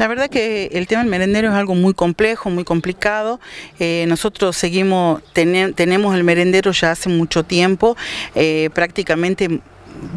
La verdad que el tema del merendero es algo muy complejo, muy complicado. Eh, nosotros seguimos, tenemos el merendero ya hace mucho tiempo, eh, prácticamente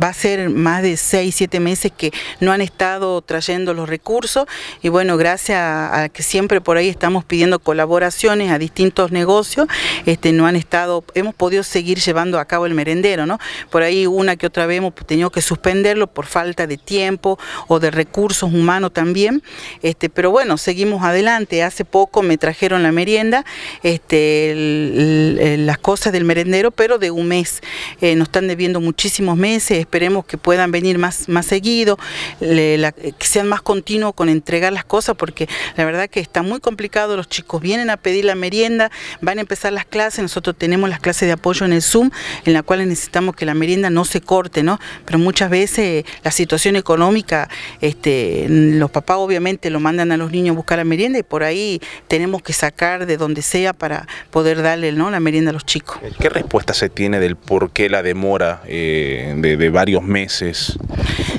va a ser más de seis siete meses que no han estado trayendo los recursos y bueno, gracias a, que siempre por ahí estamos pidiendo colaboraciones a distintos negocios, este, no han estado, hemos podido seguir llevando a cabo el merendero, ¿no? Por ahí una que otra vez hemos tenido que suspenderlo por falta de tiempo o de recursos humanos también, este, pero bueno, seguimos adelante. Hace poco me trajeron la merienda, este, las cosas del merendero, pero de un mes. Eh, nos están debiendo muchísimos meses esperemos que puedan venir más, más seguido, eh, que sean más continuos con entregar las cosas, porque la verdad que está muy complicado, los chicos vienen a pedir la merienda, van a empezar las clases, nosotros tenemos las clases de apoyo en el Zoom, en la cual necesitamos que la merienda no se corte, ¿no? Pero muchas veces eh, la situación económica, este, los papás obviamente lo mandan a los niños a buscar la merienda y por ahí tenemos que sacar de donde sea para poder darle ¿no? la merienda a los chicos. ¿Qué respuesta se tiene del por qué la demora eh, de varios meses.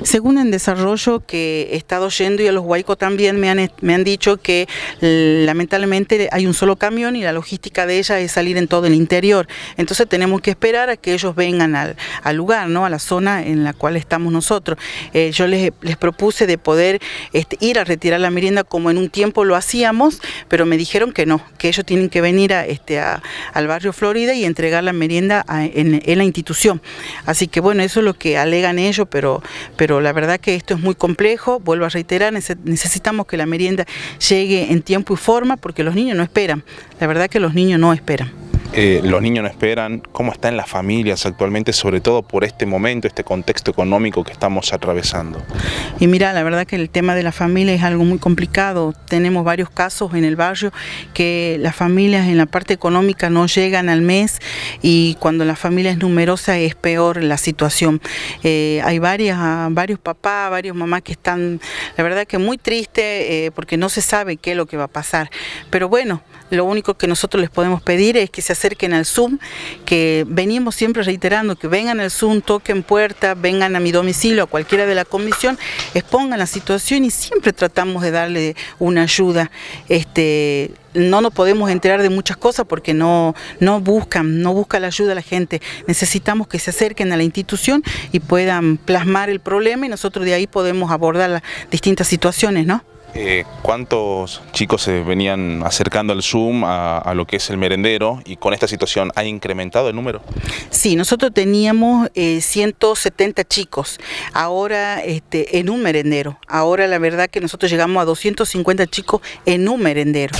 Según el desarrollo que he estado yendo y a los huaicos también me han, me han dicho que lamentablemente hay un solo camión y la logística de ella es salir en todo el interior. Entonces tenemos que esperar a que ellos vengan al, lugar, ¿no? a la zona en la cual estamos nosotros. Eh, yo les, propuse de poder este, ir a retirar la merienda como en un tiempo lo hacíamos, pero me dijeron que no, que ellos tienen que venir a, este, a, al barrio Florida y entregar la merienda en, en la institución. Así que bueno, eso es lo que alegan ellos, pero, pero la verdad que esto es muy complejo, vuelvo a reiterar, necesitamos que la merienda llegue en tiempo y forma porque los niños no esperan, la verdad que los niños no esperan. Eh, los niños no esperan, cómo están las familias actualmente, sobre todo por este momento, este contexto económico que estamos atravesando. Y mira, la verdad que el tema de la familia es algo muy complicado. Tenemos varios casos en el barrio que las familias en la parte económica no llegan al mes y cuando la familia es numerosa es peor la situación. Eh, hay varias, varios papás, varios mamás que están, la verdad que muy tristes eh, porque no se sabe qué es lo que va a pasar. Pero bueno, lo único que nosotros les podemos pedir es que se acerquen al Zoom, que venimos siempre reiterando que vengan al Zoom, toquen puerta, vengan a mi domicilio, a cualquiera de la comisión, expongan la situación y siempre tratamos de darle una ayuda. Este, no nos podemos enterar de muchas cosas porque no, no buscan, no busca la ayuda a la gente. Necesitamos que se acerquen a la institución y puedan plasmar el problema y nosotros de ahí podemos abordar las distintas situaciones, ¿no? Eh, ¿Cuántos chicos se venían acercando al Zoom a, lo que es el merendero y con esta situación ha incrementado el número? Sí, nosotros teníamos 170 eh, chicos ahora este, en un merendero. Ahora la verdad que nosotros llegamos a 250 chicos en un merendero.